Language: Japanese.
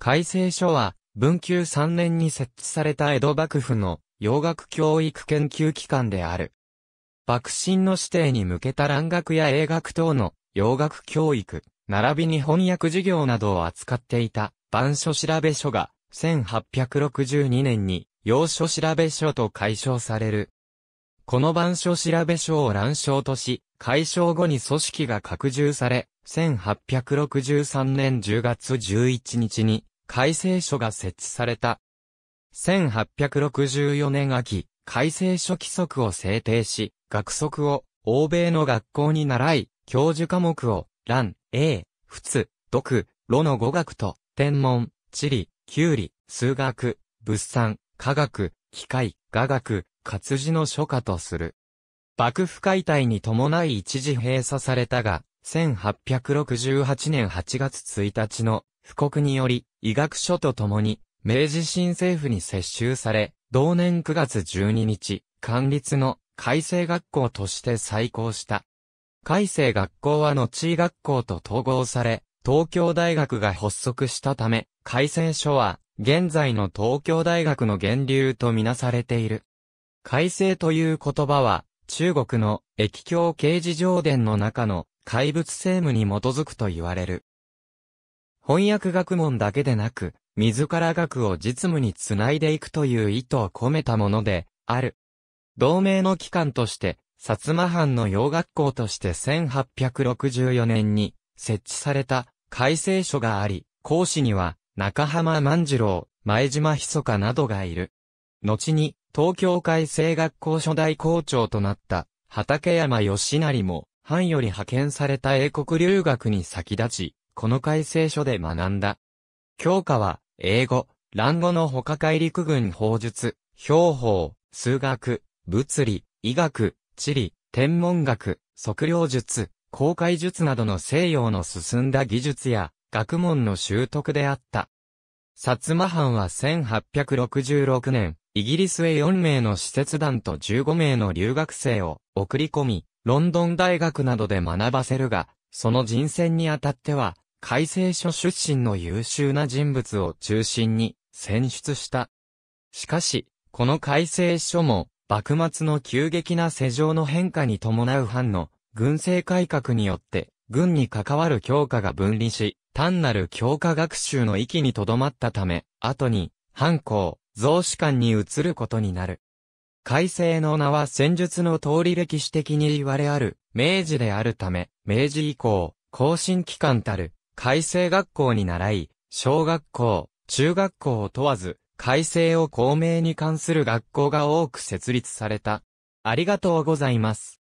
改正書は、文久3年に設置された江戸幕府の洋楽教育研究機関である。幕臣の指定に向けた蘭学や英学等の洋楽教育、並びに翻訳事業などを扱っていた、版書調べ書が、1862年に、洋書調べ書と改称される。この版書調べ書を乱称とし、改称後に組織が拡充され、1863年10月11日に、改正書が設置された。1864年秋、改正書規則を制定し、学則を欧米の学校に習い、教授科目を、蘭、英、仏、読、炉の語学と、天文、地理、ウ理、数学、物産、科学、機械、雅学、活字の書家とする。幕府解体に伴い一時閉鎖されたが、1868年8月1日の布告により、医学書とともに、明治新政府に接収され、同年9月12日、官立の改正学校として再興した。改正学校は後学校と統合され、東京大学が発足したため、改正書は、現在の東京大学の源流とみなされている。改正という言葉は、中国の液境刑事上伝の中の怪物政務に基づくと言われる。翻訳学問だけでなく、自ら学を実務につないでいくという意図を込めたもので、ある。同盟の機関として、薩摩藩の洋学校として1864年に設置された改正書があり、講師には中浜万次郎、前島密かなどがいる。後に東京改正学校初代校長となった畠山義成も藩より派遣された英国留学に先立ち、この改正書で学んだ。教科は、英語、蘭語の他海陸軍法術、標法、数学、物理、医学、地理、天文学、測量術、公開術などの西洋の進んだ技術や、学問の習得であった。薩摩藩は1866年、イギリスへ4名の施設団と15名の留学生を送り込み、ロンドン大学などで学ばせるが、その人選にあたっては、改正書出身の優秀な人物を中心に選出した。しかし、この改正書も、幕末の急激な世情の変化に伴う藩の軍政改革によって、軍に関わる教科が分離し、単なる教科学習の域にとどまったため、後に、藩校、増士官に移ることになる。改正の名は戦術の通り歴史的に言われある、明治であるため、明治以降、更新期間たる、改正学校に習い、小学校、中学校を問わず、改正を公明に関する学校が多く設立された。ありがとうございます。